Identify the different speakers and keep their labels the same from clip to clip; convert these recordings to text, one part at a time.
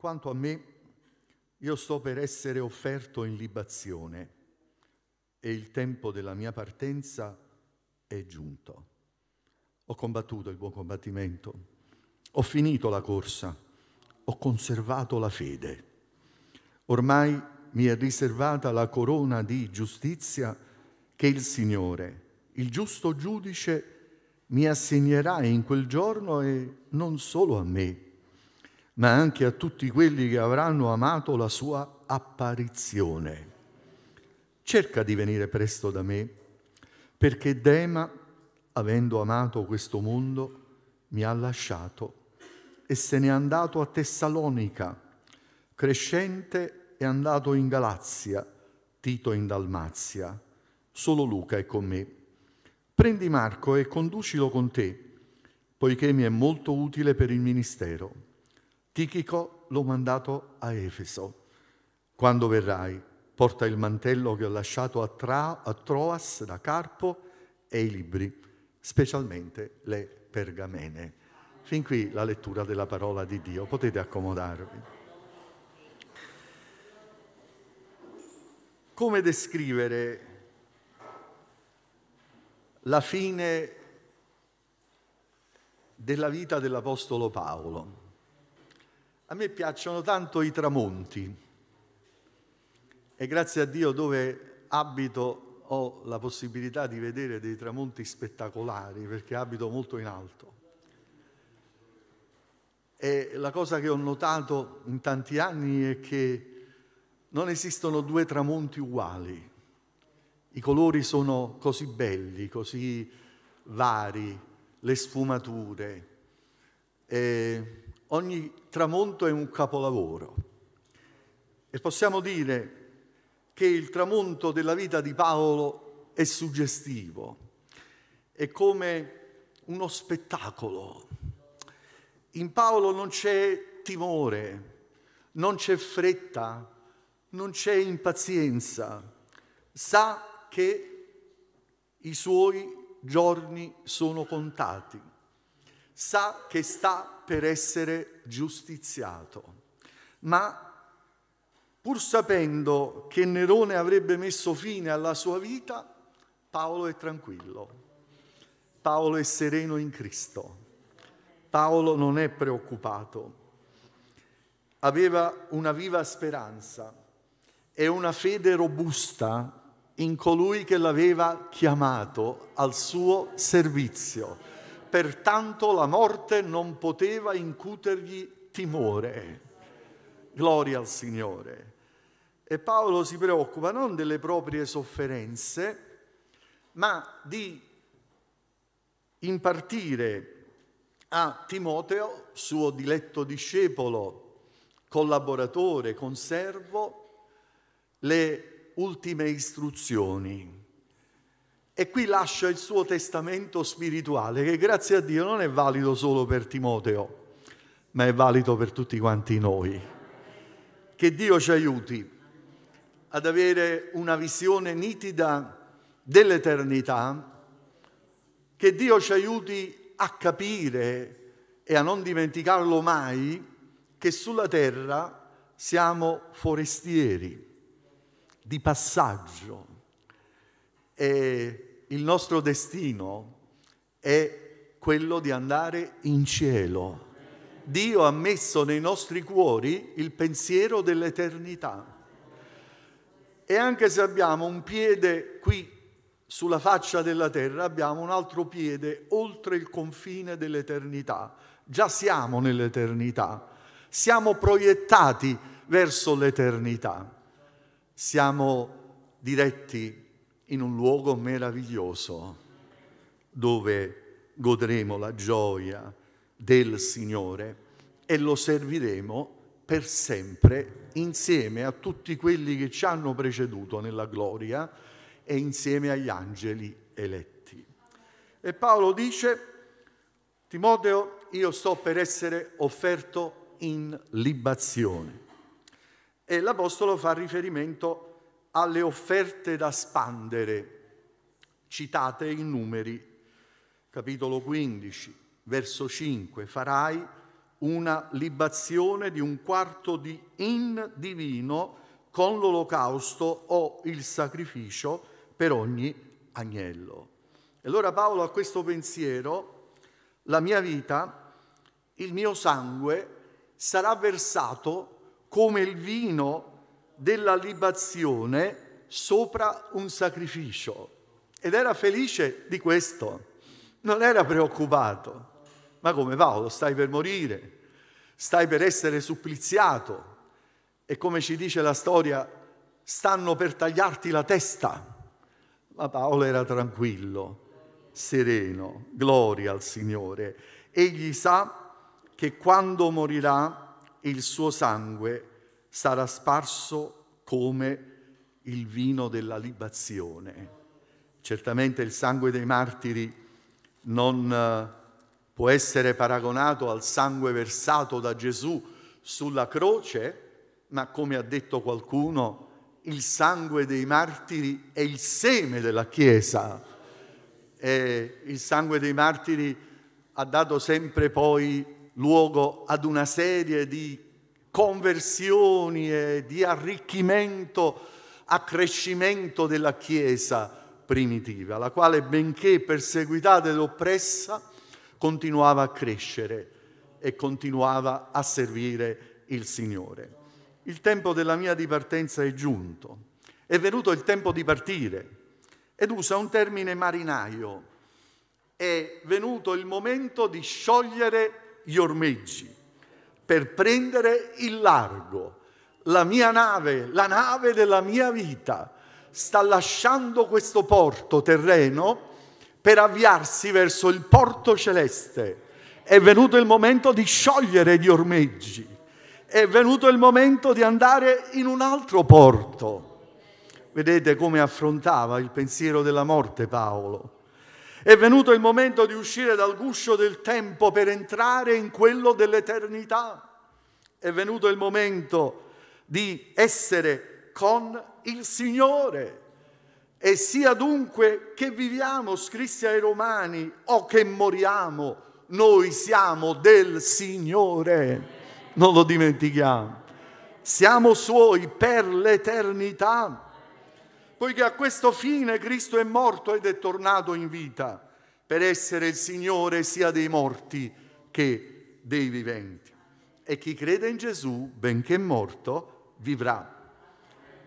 Speaker 1: Quanto a me, io sto per essere offerto in libazione e il tempo della mia partenza è giunto. Ho combattuto il buon combattimento, ho finito la corsa, ho conservato la fede. Ormai mi è riservata la corona di giustizia che il Signore, il giusto giudice, mi assegnerà in quel giorno e non solo a me, ma anche a tutti quelli che avranno amato la sua apparizione. Cerca di venire presto da me, perché Dema, avendo amato questo mondo, mi ha lasciato e se n'è andato a Tessalonica. Crescente è andato in Galazia, Tito in Dalmazia. Solo Luca è con me. Prendi Marco e conducilo con te, poiché mi è molto utile per il ministero Tichico l'ho mandato a Efeso. Quando verrai, porta il mantello che ho lasciato a, Tra, a Troas da Carpo e i libri, specialmente le pergamene. Fin qui la lettura della parola di Dio. Potete accomodarvi. come descrivere la fine della vita dell'Apostolo Paolo? A me piacciono tanto i tramonti e grazie a Dio dove abito ho la possibilità di vedere dei tramonti spettacolari perché abito molto in alto. E la cosa che ho notato in tanti anni è che non esistono due tramonti uguali. I colori sono così belli, così vari, le sfumature. E ogni tramonto è un capolavoro. E possiamo dire che il tramonto della vita di Paolo è suggestivo, è come uno spettacolo. In Paolo non c'è timore, non c'è fretta, non c'è impazienza, sa che i suoi giorni sono contati sa che sta per essere giustiziato. Ma pur sapendo che Nerone avrebbe messo fine alla sua vita, Paolo è tranquillo. Paolo è sereno in Cristo. Paolo non è preoccupato. Aveva una viva speranza e una fede robusta in colui che l'aveva chiamato al suo servizio pertanto la morte non poteva incutergli timore. Gloria al Signore. E Paolo si preoccupa non delle proprie sofferenze, ma di impartire a Timoteo, suo diletto discepolo, collaboratore, conservo, le ultime istruzioni. E qui lascia il suo testamento spirituale che grazie a Dio non è valido solo per Timoteo, ma è valido per tutti quanti noi. Che Dio ci aiuti ad avere una visione nitida dell'eternità, che Dio ci aiuti a capire e a non dimenticarlo mai che sulla terra siamo forestieri di passaggio. E il nostro destino è quello di andare in cielo. Dio ha messo nei nostri cuori il pensiero dell'eternità. E anche se abbiamo un piede qui sulla faccia della terra, abbiamo un altro piede oltre il confine dell'eternità. Già siamo nell'eternità, siamo proiettati verso l'eternità, siamo diretti in un luogo meraviglioso dove godremo la gioia del Signore e lo serviremo per sempre insieme a tutti quelli che ci hanno preceduto nella gloria e insieme agli angeli eletti. E Paolo dice, Timoteo, io sto per essere offerto in libazione. E l'Apostolo fa riferimento a alle offerte da spandere, citate in numeri, capitolo 15, verso 5, farai una libazione di un quarto di in divino con l'olocausto o il sacrificio per ogni agnello. E allora Paolo a questo pensiero, la mia vita, il mio sangue sarà versato come il vino della libazione sopra un sacrificio ed era felice di questo, non era preoccupato. Ma come Paolo, stai per morire, stai per essere suppliziato e come ci dice la storia, stanno per tagliarti la testa. Ma Paolo era tranquillo, sereno, gloria al Signore. Egli sa che quando morirà il suo sangue sarà sparso come il vino della libazione. Certamente il sangue dei martiri non eh, può essere paragonato al sangue versato da Gesù sulla croce, ma come ha detto qualcuno, il sangue dei martiri è il seme della Chiesa. E il sangue dei martiri ha dato sempre poi luogo ad una serie di conversioni e di arricchimento, accrescimento della Chiesa primitiva, la quale benché perseguitata ed oppressa continuava a crescere e continuava a servire il Signore. Il tempo della mia dipartenza è giunto, è venuto il tempo di partire ed usa un termine marinaio, è venuto il momento di sciogliere gli ormeggi per prendere il largo. La mia nave, la nave della mia vita, sta lasciando questo porto terreno per avviarsi verso il porto celeste. È venuto il momento di sciogliere gli ormeggi, è venuto il momento di andare in un altro porto. Vedete come affrontava il pensiero della morte Paolo è venuto il momento di uscire dal guscio del tempo per entrare in quello dell'eternità. È venuto il momento di essere con il Signore. E sia dunque che viviamo, scrisse ai Romani, o che moriamo, noi siamo del Signore. Non lo dimentichiamo. Siamo Suoi per l'eternità poiché a questo fine Cristo è morto ed è tornato in vita per essere il Signore sia dei morti che dei viventi. E chi crede in Gesù, benché morto, vivrà.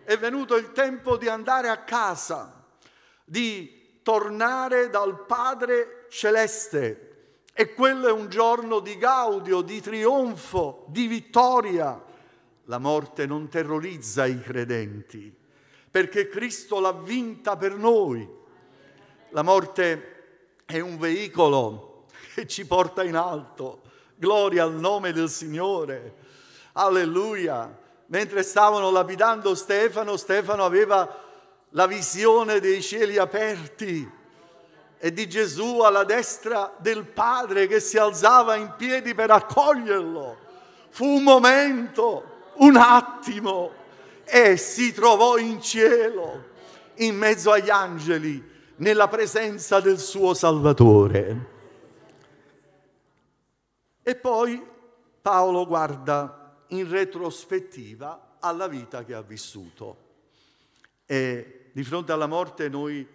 Speaker 1: È venuto il tempo di andare a casa, di tornare dal Padre Celeste, e quello è un giorno di gaudio, di trionfo, di vittoria. La morte non terrorizza i credenti, perché Cristo l'ha vinta per noi. La morte è un veicolo che ci porta in alto. Gloria al nome del Signore. Alleluia. Mentre stavano lapidando Stefano, Stefano aveva la visione dei cieli aperti e di Gesù alla destra del Padre che si alzava in piedi per accoglierlo. Fu un momento, un attimo, e si trovò in cielo, in mezzo agli angeli, nella presenza del suo Salvatore. E poi Paolo guarda in retrospettiva alla vita che ha vissuto. E di fronte alla morte noi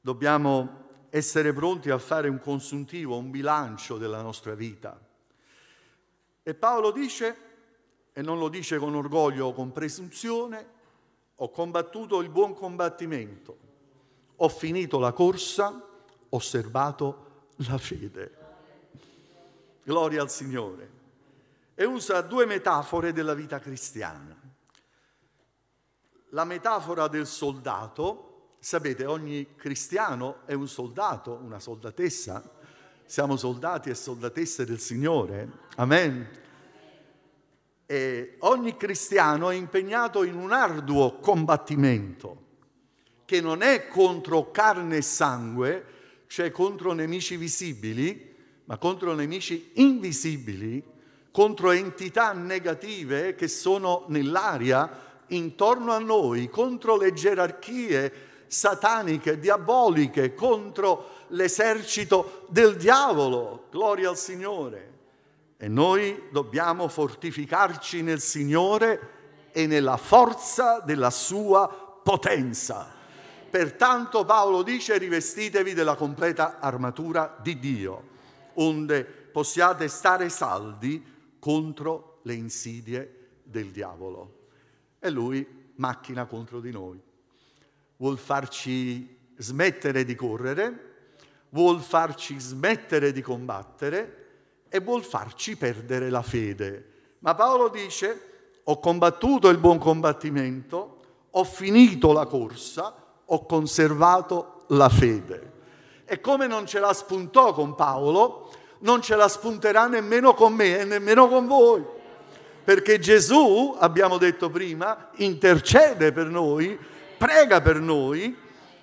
Speaker 1: dobbiamo essere pronti a fare un consuntivo, un bilancio della nostra vita. E Paolo dice e non lo dice con orgoglio o con presunzione, ho combattuto il buon combattimento, ho finito la corsa, ho osservato la fede. Gloria al Signore. E usa due metafore della vita cristiana. La metafora del soldato, sapete, ogni cristiano è un soldato, una soldatessa, siamo soldati e soldatesse del Signore. Amen eh, ogni cristiano è impegnato in un arduo combattimento che non è contro carne e sangue, cioè contro nemici visibili, ma contro nemici invisibili, contro entità negative che sono nell'aria intorno a noi, contro le gerarchie sataniche, diaboliche, contro l'esercito del diavolo. Gloria al Signore. E noi dobbiamo fortificarci nel Signore e nella forza della sua potenza. Pertanto Paolo dice rivestitevi della completa armatura di Dio, onde possiate stare saldi contro le insidie del diavolo. E lui macchina contro di noi. Vuol farci smettere di correre, vuol farci smettere di combattere e vuol farci perdere la fede. Ma Paolo dice, ho combattuto il buon combattimento, ho finito la corsa, ho conservato la fede. E come non ce la spuntò con Paolo, non ce la spunterà nemmeno con me e nemmeno con voi. Perché Gesù, abbiamo detto prima, intercede per noi, prega per noi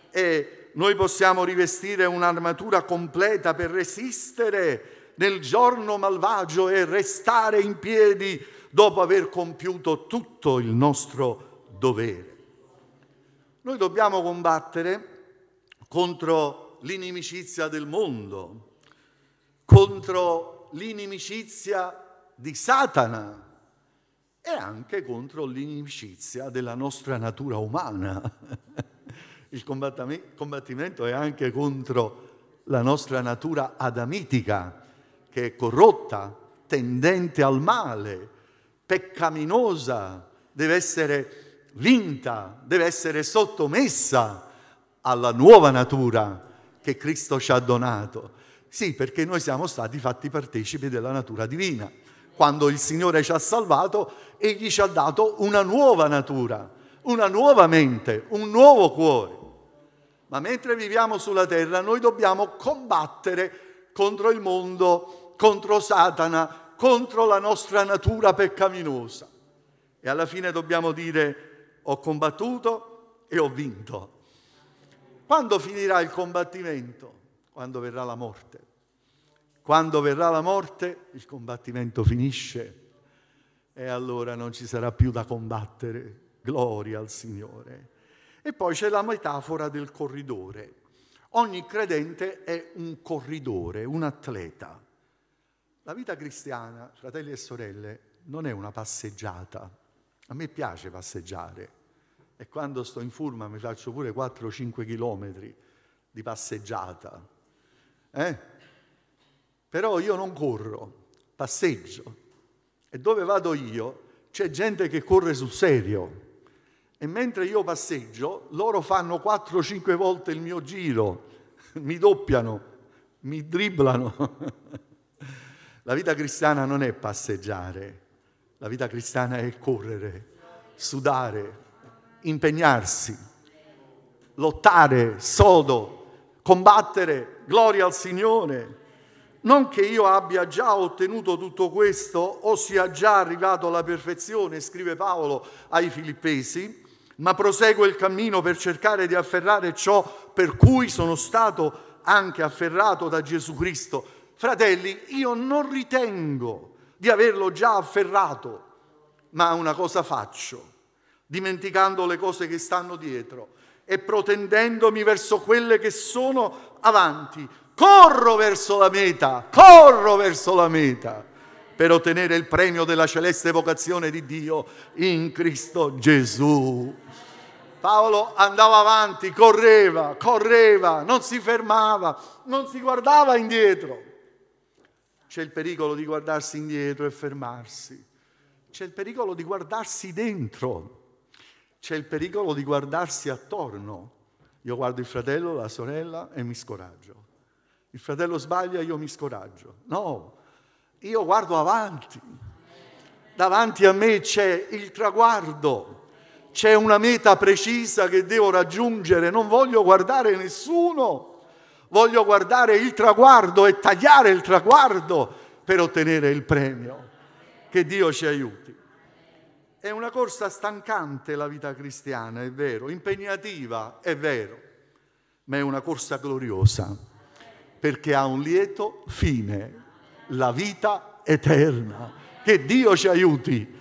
Speaker 1: e noi possiamo rivestire un'armatura completa per resistere nel giorno malvagio e restare in piedi dopo aver compiuto tutto il nostro dovere. Noi dobbiamo combattere contro l'inimicizia del mondo, contro l'inimicizia di Satana e anche contro l'inimicizia della nostra natura umana. Il combattimento è anche contro la nostra natura adamitica, che è corrotta, tendente al male, peccaminosa, deve essere vinta, deve essere sottomessa alla nuova natura che Cristo ci ha donato. Sì, perché noi siamo stati fatti partecipi della natura divina. Quando il Signore ci ha salvato, Egli ci ha dato una nuova natura, una nuova mente, un nuovo cuore. Ma mentre viviamo sulla terra, noi dobbiamo combattere contro il mondo contro Satana, contro la nostra natura peccaminosa. E alla fine dobbiamo dire ho combattuto e ho vinto. Quando finirà il combattimento? Quando verrà la morte. Quando verrà la morte il combattimento finisce e allora non ci sarà più da combattere. Gloria al Signore. E poi c'è la metafora del corridore. Ogni credente è un corridore, un atleta. La vita cristiana, fratelli e sorelle, non è una passeggiata. A me piace passeggiare e quando sto in forma mi faccio pure 4-5 chilometri di passeggiata. Eh? Però io non corro, passeggio. E dove vado io c'è gente che corre sul serio. E mentre io passeggio, loro fanno 4-5 volte il mio giro, mi doppiano, mi dribblano. La vita cristiana non è passeggiare, la vita cristiana è correre, sudare, impegnarsi, lottare, sodo, combattere, gloria al Signore. Non che io abbia già ottenuto tutto questo o sia già arrivato alla perfezione, scrive Paolo ai filippesi, ma proseguo il cammino per cercare di afferrare ciò per cui sono stato anche afferrato da Gesù Cristo fratelli, io non ritengo di averlo già afferrato, ma una cosa faccio, dimenticando le cose che stanno dietro e protendendomi verso quelle che sono avanti. Corro verso la meta, corro verso la meta per ottenere il premio della celeste vocazione di Dio in Cristo Gesù. Paolo andava avanti, correva, correva, non si fermava, non si guardava indietro c'è il pericolo di guardarsi indietro e fermarsi, c'è il pericolo di guardarsi dentro, c'è il pericolo di guardarsi attorno. Io guardo il fratello, la sorella e mi scoraggio. Il fratello sbaglia, e io mi scoraggio. No, io guardo avanti. Davanti a me c'è il traguardo, c'è una meta precisa che devo raggiungere, non voglio guardare nessuno voglio guardare il traguardo e tagliare il traguardo per ottenere il premio. Che Dio ci aiuti. È una corsa stancante la vita cristiana, è vero, impegnativa, è vero, ma è una corsa gloriosa, perché ha un lieto fine, la vita eterna. Che Dio ci aiuti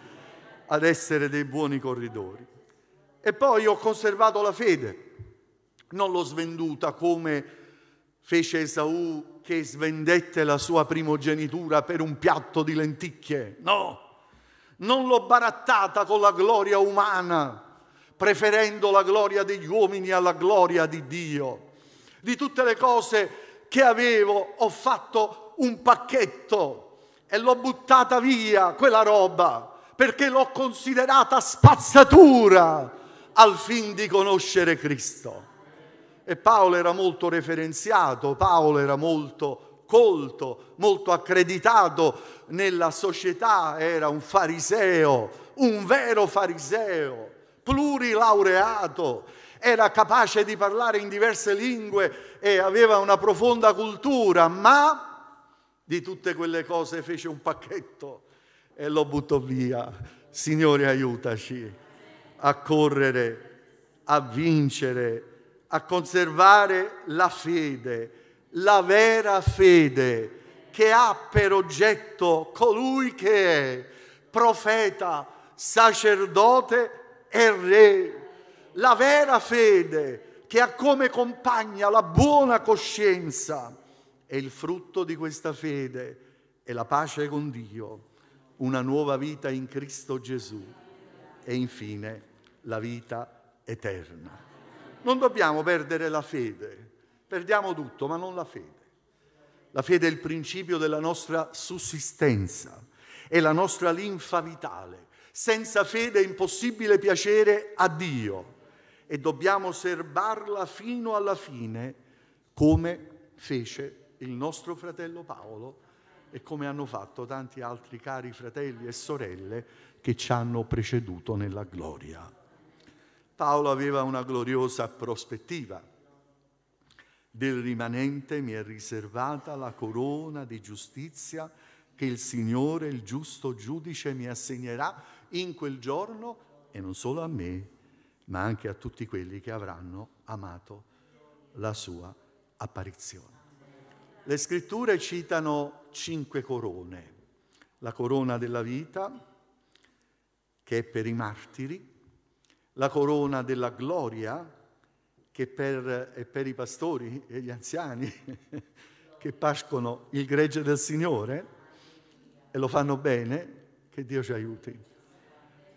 Speaker 1: ad essere dei buoni corridori. E poi ho conservato la fede, non l'ho svenduta come fece Esaù che svendette la sua primogenitura per un piatto di lenticchie. No, non l'ho barattata con la gloria umana, preferendo la gloria degli uomini alla gloria di Dio. Di tutte le cose che avevo ho fatto un pacchetto e l'ho buttata via quella roba perché l'ho considerata spazzatura al fin di conoscere Cristo. E Paolo era molto referenziato, Paolo era molto colto, molto accreditato nella società, era un fariseo, un vero fariseo, plurilaureato, era capace di parlare in diverse lingue e aveva una profonda cultura, ma di tutte quelle cose fece un pacchetto e lo buttò via. Signore aiutaci a correre, a vincere a conservare la fede, la vera fede che ha per oggetto colui che è profeta, sacerdote e re. La vera fede che ha come compagna la buona coscienza e il frutto di questa fede è la pace con Dio, una nuova vita in Cristo Gesù e infine la vita eterna. Non dobbiamo perdere la fede, perdiamo tutto, ma non la fede. La fede è il principio della nostra sussistenza, è la nostra linfa vitale. Senza fede è impossibile piacere a Dio e dobbiamo serbarla fino alla fine come fece il nostro fratello Paolo e come hanno fatto tanti altri cari fratelli e sorelle che ci hanno preceduto nella gloria. Paolo aveva una gloriosa prospettiva. Del rimanente mi è riservata la corona di giustizia che il Signore, il giusto giudice, mi assegnerà in quel giorno e non solo a me, ma anche a tutti quelli che avranno amato la sua apparizione. Le scritture citano cinque corone, la corona della vita, che è per i martiri, la corona della gloria che per, è per i pastori e gli anziani che pascono il gregge del Signore e lo fanno bene, che Dio ci aiuti.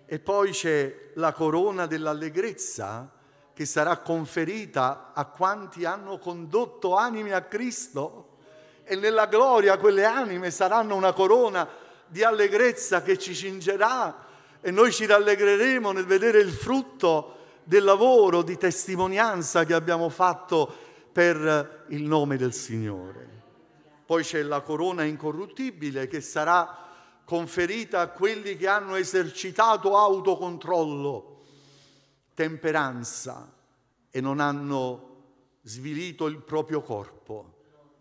Speaker 1: E poi c'è la corona dell'allegrezza che sarà conferita a quanti hanno condotto anime a Cristo e nella gloria quelle anime saranno una corona di allegrezza che ci cingerà e noi ci rallegreremo nel vedere il frutto del lavoro di testimonianza che abbiamo fatto per il nome del Signore. Poi c'è la corona incorruttibile che sarà conferita a quelli che hanno esercitato autocontrollo, temperanza e non hanno svilito il proprio corpo,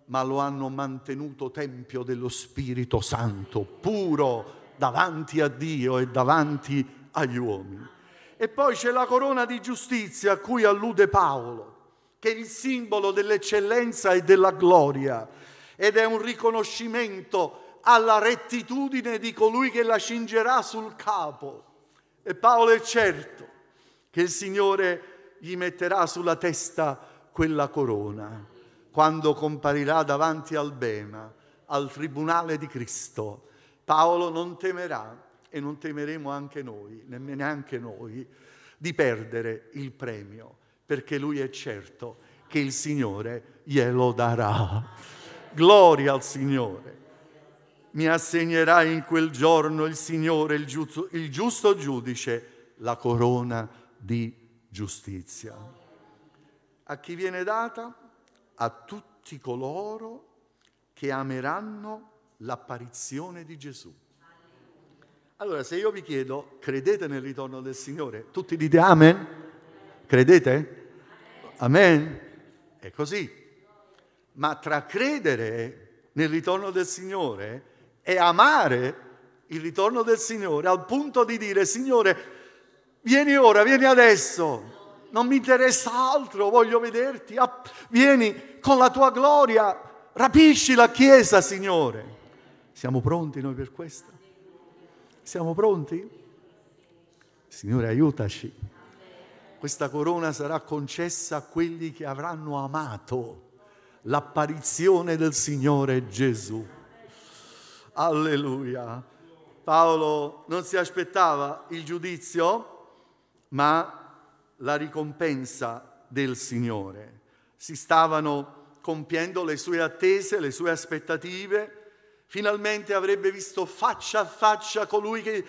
Speaker 1: ma lo hanno mantenuto tempio dello Spirito Santo, puro davanti a Dio e davanti agli uomini. E poi c'è la corona di giustizia a cui allude Paolo, che è il simbolo dell'eccellenza e della gloria ed è un riconoscimento alla rettitudine di colui che la cingerà sul capo. E Paolo è certo che il Signore gli metterà sulla testa quella corona quando comparirà davanti al Bema, al tribunale di Cristo Paolo non temerà e non temeremo anche noi, neanche noi, di perdere il premio, perché lui è certo che il Signore glielo darà. Gloria al Signore. Mi assegnerà in quel giorno il Signore, il giusto, il giusto giudice, la corona di giustizia. A chi viene data? A tutti coloro che ameranno l'apparizione di Gesù. Allora, se io vi chiedo, credete nel ritorno del Signore? Tutti dite amen? Credete? Amen? È così. Ma tra credere nel ritorno del Signore e amare il ritorno del Signore al punto di dire, Signore, vieni ora, vieni adesso, non mi interessa altro, voglio vederti, vieni con la tua gloria, rapisci la Chiesa, Signore. Siamo pronti noi per questo? Siamo pronti? Signore, aiutaci. Questa corona sarà concessa a quelli che avranno amato l'apparizione del Signore Gesù. Alleluia. Paolo non si aspettava il giudizio, ma la ricompensa del Signore. Si stavano compiendo le sue attese, le sue aspettative, Finalmente avrebbe visto faccia a faccia colui che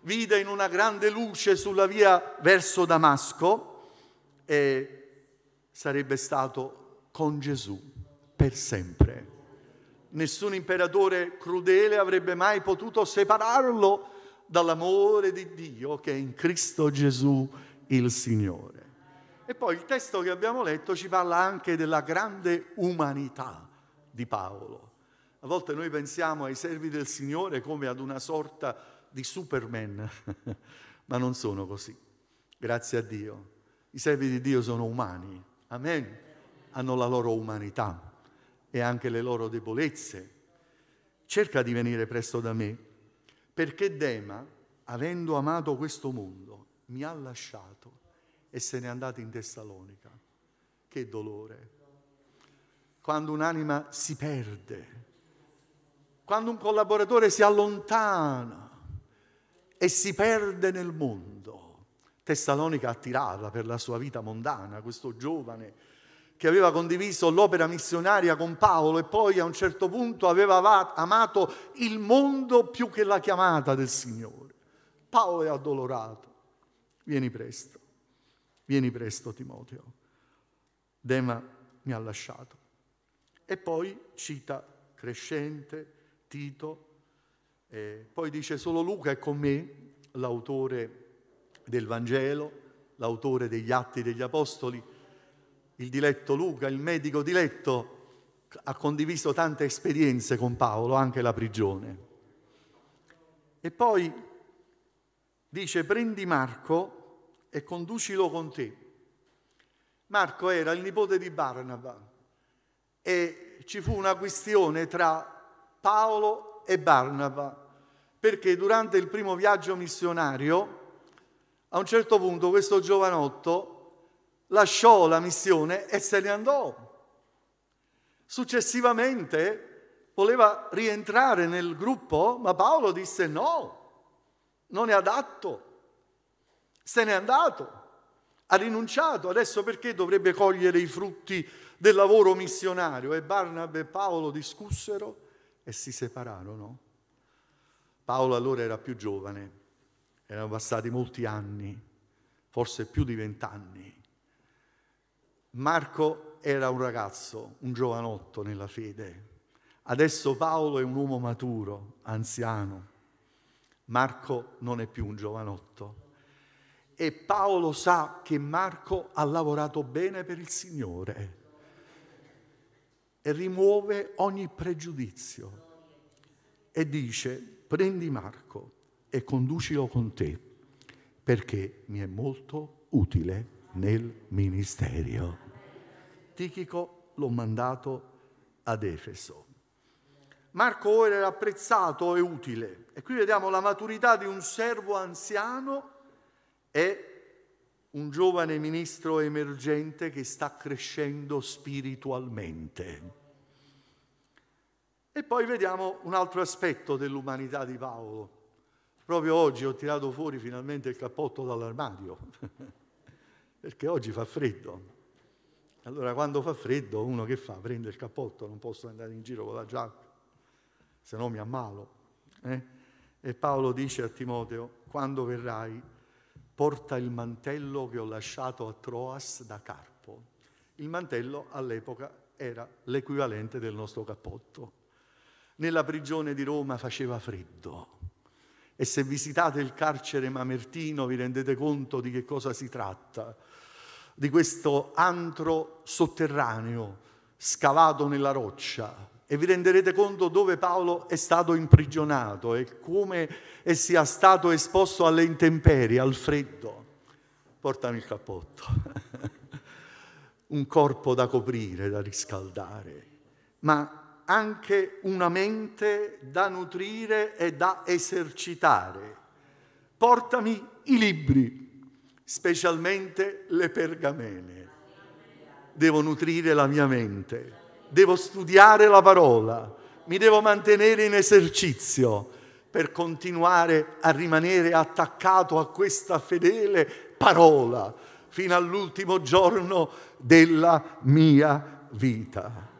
Speaker 1: vide in una grande luce sulla via verso Damasco e sarebbe stato con Gesù per sempre. Nessun imperatore crudele avrebbe mai potuto separarlo dall'amore di Dio che è in Cristo Gesù il Signore. E poi il testo che abbiamo letto ci parla anche della grande umanità di Paolo a volte noi pensiamo ai servi del Signore come ad una sorta di Superman, ma non sono così. Grazie a Dio. I servi di Dio sono umani, amen. Hanno la loro umanità e anche le loro debolezze. Cerca di venire presto da me, perché Dema, avendo amato questo mondo, mi ha lasciato e se n'è andato in Tessalonica. Che dolore. Quando un'anima si perde, quando un collaboratore si allontana e si perde nel mondo. Tessalonica attirava per la sua vita mondana questo giovane che aveva condiviso l'opera missionaria con Paolo e poi a un certo punto aveva amato il mondo più che la chiamata del Signore. Paolo è addolorato. Vieni presto, vieni presto Timoteo. Dema mi ha lasciato. E poi cita Crescente, Tito, eh, poi dice solo Luca è con me, l'autore del Vangelo, l'autore degli Atti degli Apostoli, il diletto Luca, il medico diletto, ha condiviso tante esperienze con Paolo, anche la prigione. E poi dice prendi Marco e conducilo con te. Marco era il nipote di Barnaba e ci fu una questione tra Paolo e Barnaba, perché durante il primo viaggio missionario, a un certo punto questo giovanotto lasciò la missione e se ne andò. Successivamente voleva rientrare nel gruppo, ma Paolo disse no, non è adatto, se n'è andato, ha rinunciato, adesso perché dovrebbe cogliere i frutti del lavoro missionario? E Barnabé e Paolo discussero e si separarono. Paolo allora era più giovane, erano passati molti anni, forse più di vent'anni. Marco era un ragazzo, un giovanotto nella fede. Adesso Paolo è un uomo maturo, anziano. Marco non è più un giovanotto. E Paolo sa che Marco ha lavorato bene per il Signore e rimuove ogni pregiudizio e dice prendi Marco e conducilo con te perché mi è molto utile nel ministero. Tichico l'ho mandato ad Efeso. Marco ora era apprezzato e utile e qui vediamo la maturità di un servo anziano e un giovane ministro emergente che sta crescendo spiritualmente. E poi vediamo un altro aspetto dell'umanità di Paolo. Proprio oggi ho tirato fuori finalmente il cappotto dall'armadio, perché oggi fa freddo. Allora quando fa freddo uno che fa? Prende il cappotto, non posso andare in giro con la giacca, se no mi ammalo. Eh? E Paolo dice a Timoteo, quando verrai porta il mantello che ho lasciato a Troas da Carpo. Il mantello all'epoca era l'equivalente del nostro cappotto. Nella prigione di Roma faceva freddo e se visitate il carcere mamertino vi rendete conto di che cosa si tratta, di questo antro sotterraneo scavato nella roccia, e vi renderete conto dove Paolo è stato imprigionato e come e sia stato esposto alle intemperie, al freddo. Portami il cappotto. Un corpo da coprire, da riscaldare, ma anche una mente da nutrire e da esercitare. Portami i libri, specialmente le pergamene. Devo nutrire la mia mente devo studiare la parola, mi devo mantenere in esercizio per continuare a rimanere attaccato a questa fedele parola fino all'ultimo giorno della mia vita.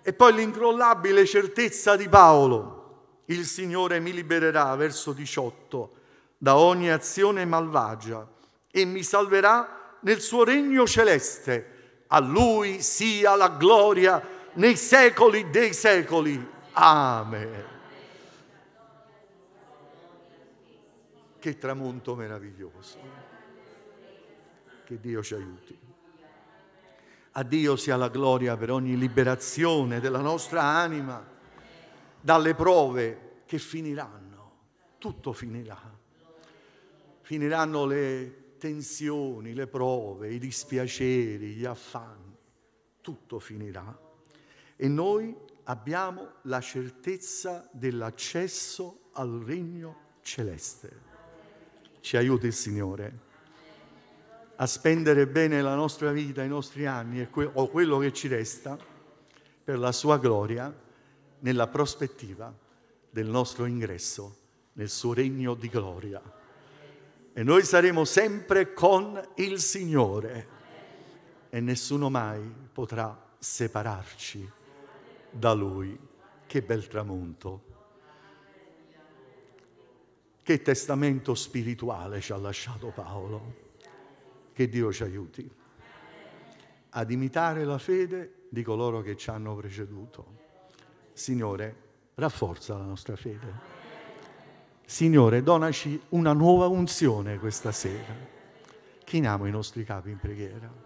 Speaker 1: E poi l'incrollabile certezza di Paolo, il Signore mi libererà, verso 18, da ogni azione malvagia e mi salverà nel suo regno celeste. A lui sia la gloria nei secoli dei secoli. Amen. Che tramonto meraviglioso. Che Dio ci aiuti. A Dio sia la gloria per ogni liberazione della nostra anima dalle prove che finiranno. Tutto finirà. Finiranno le tensioni, le prove, i dispiaceri, gli affanni. Tutto finirà e noi abbiamo la certezza dell'accesso al regno celeste. Ci aiuti il Signore a spendere bene la nostra vita, i nostri anni o quello che ci resta per la sua gloria nella prospettiva del nostro ingresso nel suo regno di gloria. E noi saremo sempre con il Signore e nessuno mai potrà separarci da lui. Che bel tramonto. Che testamento spirituale ci ha lasciato Paolo. Che Dio ci aiuti ad imitare la fede di coloro che ci hanno preceduto. Signore, rafforza la nostra fede. Signore, donaci una nuova unzione questa sera. Chiniamo i nostri capi in preghiera.